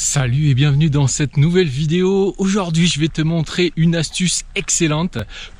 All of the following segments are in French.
Salut et bienvenue dans cette nouvelle vidéo. Aujourd'hui, je vais te montrer une astuce excellente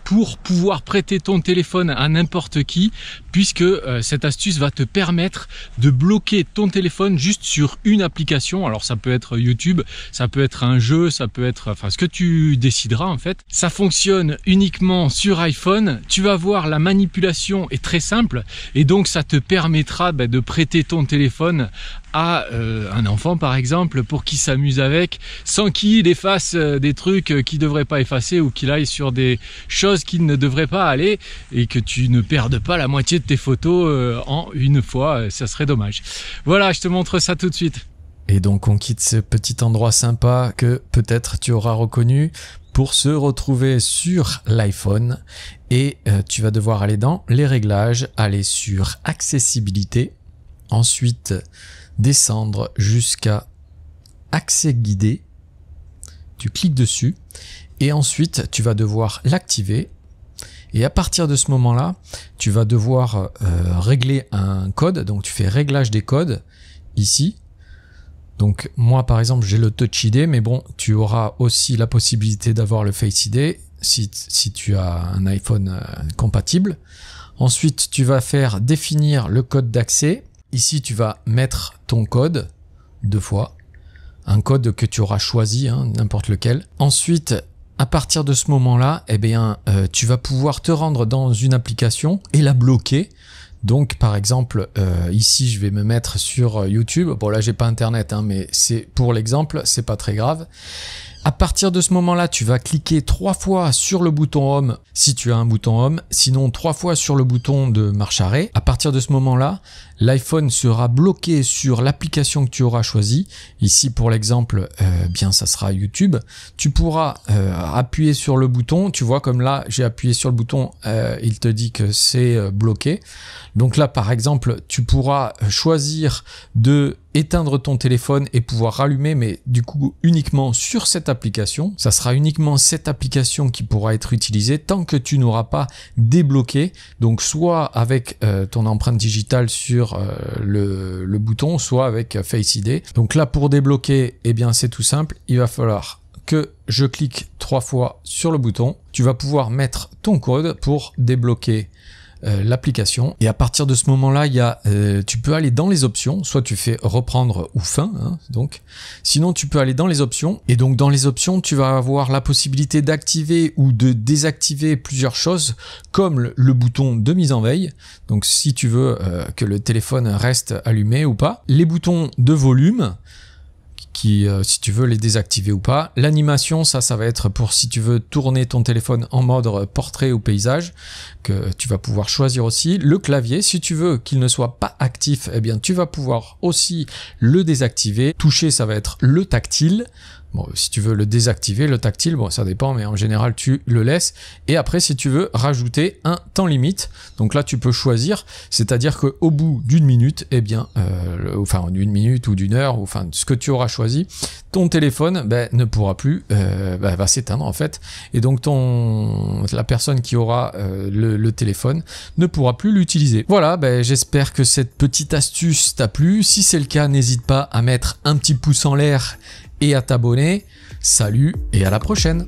pour pouvoir prêter ton téléphone à n'importe qui puisque euh, cette astuce va te permettre de bloquer ton téléphone juste sur une application. Alors ça peut être YouTube, ça peut être un jeu, ça peut être enfin ce que tu décideras en fait. Ça fonctionne uniquement sur iPhone. Tu vas voir la manipulation est très simple et donc ça te permettra bah, de prêter ton téléphone à euh, un enfant par exemple pour qu'il s'amuse avec sans qu'il efface euh, des trucs qu'il devrait pas effacer ou qu'il aille sur des choses qu'il qui ne devrait pas aller et que tu ne perdes pas la moitié de tes photos euh, en une fois, euh, ça serait dommage. Voilà, je te montre ça tout de suite. Et donc on quitte ce petit endroit sympa que peut-être tu auras reconnu pour se retrouver sur l'iPhone et euh, tu vas devoir aller dans les réglages, aller sur accessibilité, ensuite descendre jusqu'à accès guidé, tu cliques dessus et ensuite, tu vas devoir l'activer. Et à partir de ce moment-là, tu vas devoir euh, régler un code. Donc tu fais réglage des codes ici. Donc moi par exemple j'ai le Touch ID, mais bon tu auras aussi la possibilité d'avoir le Face ID si, tu as un iPhone euh, compatible. Ensuite tu vas faire définir le code d'accès. Ici tu vas mettre ton code deux fois. Un code que tu auras choisi, hein, n'importe lequel. Ensuite, à partir de ce moment-là, eh bien, euh, tu vas pouvoir te rendre dans une application et la bloquer. Donc, par exemple, euh, ici, je vais me mettre sur euh, YouTube. Bon, là, j'ai pas Internet, hein, mais c'est pour l'exemple, c'est pas très grave. À partir de ce moment-là, tu vas cliquer trois fois sur le bouton Home si tu as un bouton Home, sinon trois fois sur le bouton de marche arrêt. À partir de ce moment-là, l'iPhone sera bloqué sur l'application que tu auras choisie. Ici, pour l'exemple, euh, bien, ça sera YouTube. Tu pourras euh, appuyer sur le bouton. Tu vois, comme là, j'ai appuyé sur le bouton, euh, il te dit que c'est bloqué. Donc là, par exemple, tu pourras choisir de éteindre ton téléphone et pouvoir rallumer, mais du coup uniquement sur cette application. Ça sera uniquement cette application qui pourra être utilisée tant que tu n'auras pas débloqué, donc soit avec euh, ton empreinte digitale sur euh, le, le, bouton, soit avec euh, Face ID. Donc là, pour débloquer, eh bien c'est tout simple, il va falloir que je clique trois fois sur le bouton. Tu vas pouvoir mettre ton code pour débloquer euh, l'application. Et à partir de ce moment-là, il y a, euh, tu peux aller dans les options. Soit tu fais reprendre ou fin, hein, donc. Sinon, tu peux aller dans les options. Et donc, dans les options, tu vas avoir la possibilité d'activer ou de désactiver plusieurs choses, comme le, bouton de mise en veille. Donc, si tu veux euh, que le téléphone reste allumé ou pas. Les boutons de volume. Euh, si tu veux, les désactiver ou pas. L'animation, ça, ça va être pour si tu veux tourner ton téléphone en mode portrait ou paysage, que tu vas pouvoir choisir aussi. Le clavier, si tu veux qu'il ne soit pas actif, eh bien, tu vas pouvoir aussi le désactiver. Toucher, ça va être le tactile. Bon, si tu veux le désactiver, le tactile, bon, ça dépend, mais en général, tu le laisses. Et après, si tu veux rajouter un temps limite, donc là, tu peux choisir, c'est-à-dire qu'au bout d'une minute, eh bien, euh, enfin, d'une minute ou d'une heure, ou enfin, ce que tu auras choisi, ton téléphone ben, ne pourra plus, euh, ben, va s'éteindre en fait. Et donc, ton, la personne qui aura euh, le, téléphone ne pourra plus l'utiliser. Voilà, ben, j'espère que cette petite astuce t'a plu. Si c'est le cas, n'hésite pas à mettre un petit pouce en l'air et à t'abonner. Salut et à la prochaine